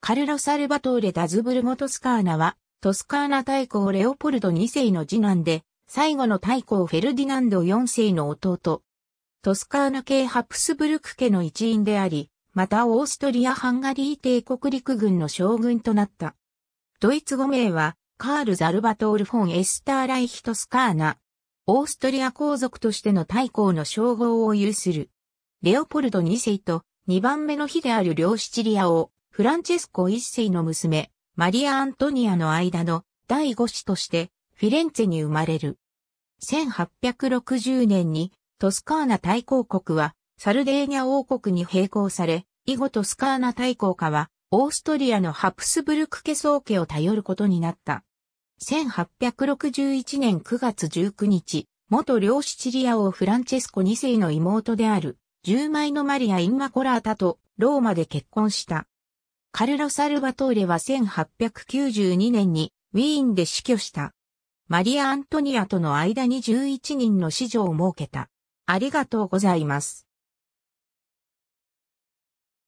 カルロ・サルバトーレ・ダズブルゴ・トスカーナは、トスカーナ大公レオポルド2世の次男で、最後の大公フェルディナンド4世の弟。トスカーナ系ハプスブルク家の一員であり、またオーストリア・ハンガリー帝国陸軍の将軍となった。ドイツ語名は、カール・ザルバトール・フォン・エスター・ライヒ・トスカーナ。オーストリア皇族としての大公の称号を有する。レオポルド2世と2番目の日である両シチリアをフランチェスコ一世の娘、マリア・アントニアの間の第五子としてフィレンツェに生まれる。1860年にトスカーナ大公国はサルデーニャ王国に並行され、以後トスカーナ大公家はオーストリアのハプスブルク家宗家を頼ることになった。1861年9月19日、元両シチリア王フランチェスコ2世の妹である、10枚のマリア・インマコラータとローマで結婚した。カルロ・サルバトーレは1892年にウィーンで死去した。マリア・アントニアとの間に11人の子女を設けた。ありがとうございます。